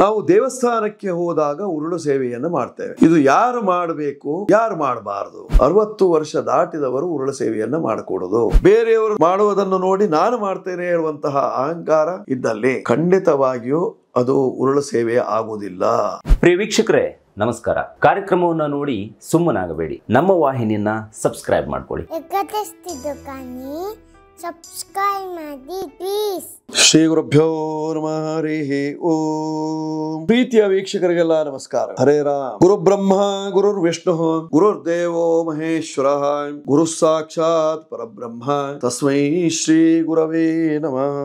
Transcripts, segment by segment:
ನಾವು ದೇವಸ್ಥಾನಕ್ಕೆ ಹೋದಾಗ ಉರುಳು ಸೇವೆಯನ್ನು ಮಾಡ್ತೇವೆ ಇದು ಯಾರು ಮಾಡಬೇಕು ಯಾರು ಮಾಡಬಾರದು ಅರವತ್ತು ವರ್ಷ ದಾಟಿದವರು ಉರುಳು ಸೇವೆಯನ್ನ ಮಾಡಿಕೊಡುದು ಬೇರೆಯವರು ಮಾಡುವುದನ್ನು ನೋಡಿ ನಾನು ಮಾಡ್ತೇನೆ ಇರುವಂತಹ ಅಹಂಕಾರ ಇದ್ದಲ್ಲಿ ಖಂಡಿತವಾಗಿಯೂ ಅದು ಉರುಳು ಸೇವೆ ಆಗುವುದಿಲ್ಲ ಪ್ರಿಯ ವೀಕ್ಷಕರೇ ನಮಸ್ಕಾರ ಕಾರ್ಯಕ್ರಮವನ್ನ ನೋಡಿ ಸುಮ್ಮನಾಗಬೇಡಿ ನಮ್ಮ ವಾಹಿನಿಯನ್ನ ಸಬ್ಸ್ಕ್ರೈಬ್ ಮಾಡ್ಕೊಳ್ಳಿ ಸಬ್ಸ್ಕ್ರೈಬ್ ಮಾಡಿ ಪ್ಲೀಸ್ ಶ್ರೀ ಗುರುಭ್ಯೋ ನಮಃ ಹರಿ ಓಂ ಪ್ರೀತಿಯ ವೀಕ್ಷಕರಿಗೆಲ್ಲ ನಮಸ್ಕಾರ ಹರೇ ರಾಮ್ ಗುರು ಬ್ರಹ್ಮ ಗುರುರ್ ವಿಷ್ಣು ಗುರುರ್ ದೇವೋ ಮಹೇಶ್ವರ ಗುರು ಸಾಕ್ಷಾತ್ ಪರಬ್ರಹ್ಮ ತಸ್ಮೈ ಶ್ರೀ ಗುರವೇ ನಮಃ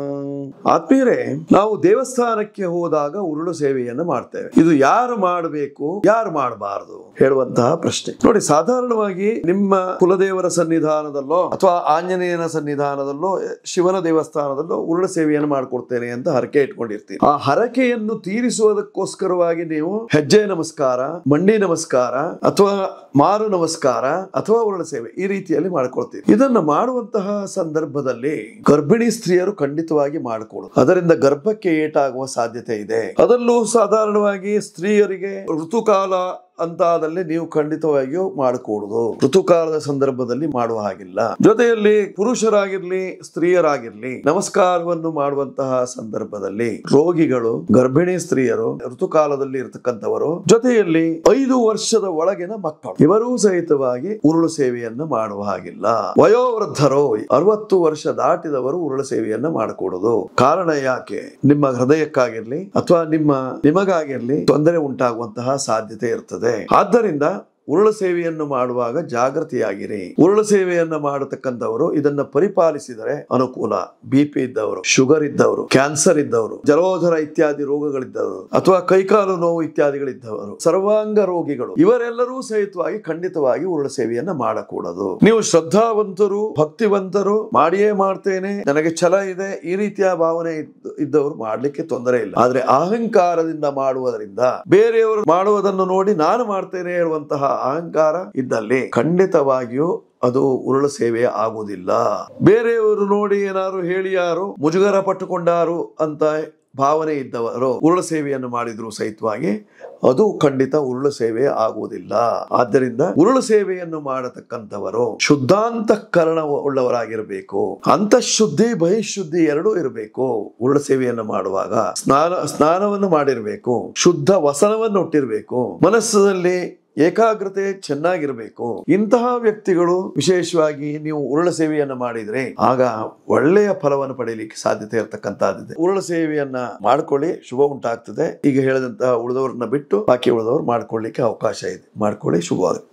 ಆತ್ಮೀಯರೇ ನಾವು ದೇವಸ್ಥಾನಕ್ಕೆ ಹೋದಾಗ ಉರುಳು ಸೇವೆಯನ್ನು ಮಾಡ್ತೇವೆ ಇದು ಯಾರು ಮಾಡಬೇಕು ಯಾರು ಮಾಡಬಾರದು ಹೇಳುವಂತಹ ಪ್ರಶ್ನೆ ನೋಡಿ ಸಾಧಾರಣವಾಗಿ ನಿಮ್ಮ ಕುಲದೇವರ ಸನ್ನಿಧಾನದಲ್ಲೋ ಅಥವಾ ಆಂಜನೇಯನ ಸನ್ನಿಧಾನ ದೇವಸ್ಥಾನದಲ್ಲೋ ಶಿವನ ದೇವಸ್ಥಾನದಲ್ಲೋ ಉರುಳ ಸೇವೆಯನ್ನು ಮಾಡಿಕೊಡ್ತೇನೆ ಅಂತ ಹರಕೆ ಇಟ್ಕೊಂಡಿರ್ತೀನಿ ಆ ಹರಕೆಯನ್ನು ತೀರಿಸುವುದಕ್ಕೋಸ್ಕರವಾಗಿ ನೀವು ಹೆಜ್ಜೆ ನಮಸ್ಕಾರ ಮಂಡಿ ನಮಸ್ಕಾರ ಅಥವಾ ಮಾರು ನಮಸ್ಕಾರ ಅಥವಾ ಉರುಳ ಸೇವೆ ಈ ರೀತಿಯಲ್ಲಿ ಮಾಡ್ಕೊಳ್ತೀವಿ ಇದನ್ನ ಮಾಡುವಂತಹ ಸಂದರ್ಭದಲ್ಲಿ ಗರ್ಭಿಣಿ ಸ್ತ್ರೀಯರು ಖಂಡಿತವಾಗಿ ಮಾಡಿಕೊಡು ಅದರಿಂದ ಗರ್ಭಕ್ಕೆ ಏಟಾಗುವ ಸಾಧ್ಯತೆ ಇದೆ ಅದರಲ್ಲೂ ಸಾಧಾರಣವಾಗಿ ಸ್ತ್ರೀಯರಿಗೆ ಋತುಕಾಲ ಅಂತಾದಲ್ಲಿ ನೀವು ಖಂಡಿತವಾಗಿಯೂ ಮಾಡಕೂಡುದು ಋತುಕಾಲದ ಸಂದರ್ಭದಲ್ಲಿ ಮಾಡುವ ಹಾಗಿಲ್ಲ ಜೊತೆಯಲ್ಲಿ ಪುರುಷರಾಗಿರ್ಲಿ ಸ್ತ್ರೀಯರಾಗಿರ್ಲಿ ನಮಸ್ಕಾರವನ್ನು ಮಾಡುವಂತಹ ಸಂದರ್ಭದಲ್ಲಿ ರೋಗಿಗಳು ಗರ್ಭಿಣಿ ಸ್ತ್ರೀಯರು ಋತುಕಾಲದಲ್ಲಿ ಇರತಕ್ಕಂಥವರು ಜೊತೆಯಲ್ಲಿ ಐದು ವರ್ಷದ ಒಳಗಿನ ಮಕ್ಕಳು ಇವರೂ ಸಹಿತವಾಗಿ ಉರುಳು ಸೇವೆಯನ್ನು ಮಾಡುವ ಹಾಗಿಲ್ಲ ವಯೋವೃದ್ಧರು ಅರವತ್ತು ವರ್ಷ ದಾಟಿದವರು ಉರುಳು ಸೇವೆಯನ್ನು ಮಾಡಕೂಡದು ಕಾರಣ ಯಾಕೆ ನಿಮ್ಮ ಹೃದಯಕ್ಕಾಗಿರ್ಲಿ ಅಥವಾ ನಿಮ್ಮ ನಿಮಗಾಗಿರ್ಲಿ ತೊಂದರೆ ಉಂಟಾಗುವಂತಹ ಸಾಧ್ಯತೆ ಇರ್ತದೆ ಆದ್ದರಿಂದ ಉರುಳು ಸೇವೆಯನ್ನು ಮಾಡುವಾಗ ಜಾಗೃತಿಯಾಗಿರಿ ಉರುಳು ಸೇವೆಯನ್ನು ಮಾಡತಕ್ಕಂಥವರು ಇದನ್ನ ಪರಿಪಾಲಿಸಿದರೆ ಅನುಕೂಲ ಬಿಪಿ ಇದ್ದವರು ಶುಗರ್ ಇದ್ದವರು ಕ್ಯಾನ್ಸರ್ ಇದ್ದವರು ಜಲೋಧರ ಇತ್ಯಾದಿ ರೋಗಗಳಿದ್ದವರು ಅಥವಾ ಕೈಕಾಲು ನೋವು ಇತ್ಯಾದಿಗಳಿದ್ದವರು ಸರ್ವಾಂಗ ರೋಗಿಗಳು ಇವರೆಲ್ಲರೂ ಸಹಿತವಾಗಿ ಖಂಡಿತವಾಗಿ ಉರುಳು ಸೇವೆಯನ್ನ ಮಾಡಕೂಡದು ನೀವು ಶ್ರದ್ಧಾವಂತರು ಭಕ್ತಿವಂತರು ಮಾಡಿಯೇ ಮಾಡ್ತೇನೆ ನನಗೆ ಛಲ ಇದೆ ಈ ರೀತಿಯ ಭಾವನೆ ಇದ್ದವರು ಮಾಡಲಿಕ್ಕೆ ತೊಂದರೆ ಇಲ್ಲ ಆದ್ರೆ ಅಹಂಕಾರದಿಂದ ಮಾಡುವುದರಿಂದ ಬೇರೆಯವರು ಮಾಡುವುದನ್ನು ನೋಡಿ ನಾನು ಮಾಡ್ತೇನೆ ಇರುವಂತಹ ಅಹಂಕಾರ ಇದ್ದಲ್ಲಿ ಖಂಡಿತವಾಗಿಯೂ ಅದು ಉರುಳು ಸೇವೆ ಆಗುವುದಿಲ್ಲ ಬೇರೆಯವರು ನೋಡಿ ಏನಾರು ಯಾರು ಮುಜುಗರ ಪಟ್ಟುಕೊಂಡಾರು ಅಂತ ಭಾವನೆ ಇದ್ದವರು ಉರುಳು ಸೇವೆಯನ್ನು ಮಾಡಿದ್ರು ಸಹಿತವಾಗಿ ಅದು ಖಂಡಿತ ಉರುಳು ಸೇವೆ ಆಗುವುದಿಲ್ಲ ಆದ್ದರಿಂದ ಉರುಳು ಸೇವೆಯನ್ನು ಮಾಡತಕ್ಕಂಥವರು ಶುದ್ಧಾಂತಃಕರಣ ಉಳ್ಳವರಾಗಿರಬೇಕು ಅಂತಃಶುದ್ಧಿ ಬಹಿಶುದ್ಧಿ ಎರಡೂ ಇರಬೇಕು ಉರುಳು ಸೇವೆಯನ್ನು ಮಾಡುವಾಗ ಸ್ನಾನ ಸ್ನಾನವನ್ನು ಮಾಡಿರಬೇಕು ಶುದ್ಧ ವಸನವನ್ನು ಹುಟ್ಟಿರಬೇಕು ಮನಸ್ಸಿನಲ್ಲಿ ಏಕಾಗ್ರತೆ ಚೆನ್ನಾಗಿರಬೇಕು ಇಂತಹ ವ್ಯಕ್ತಿಗಳು ವಿಶೇಷವಾಗಿ ನೀವು ಉರುಳ ಸೇವೆಯನ್ನ ಮಾಡಿದ್ರೆ ಆಗ ಒಳ್ಳೆಯ ಫಲವನ್ನು ಪಡೆಯಲಿಕ್ಕೆ ಸಾಧ್ಯತೆ ಇರತಕ್ಕಂತಹದ್ದಿದೆ ಉರುಳ ಸೇವೆಯನ್ನ ಮಾಡ್ಕೊಳ್ಳಿ ಶುಭ ಉಂಟಾಗ್ತದೆ ಈಗ ಹೇಳಿದಂತಹ ಉಳಿದವರನ್ನ ಬಿಟ್ಟು ಬಾಕಿ ಉಳಿದವರು ಮಾಡ್ಕೊಳ್ಳಿಕ್ಕೆ ಅವಕಾಶ ಇದೆ ಮಾಡ್ಕೊಳ್ಳಿ ಶುಭವಾಗುತ್ತೆ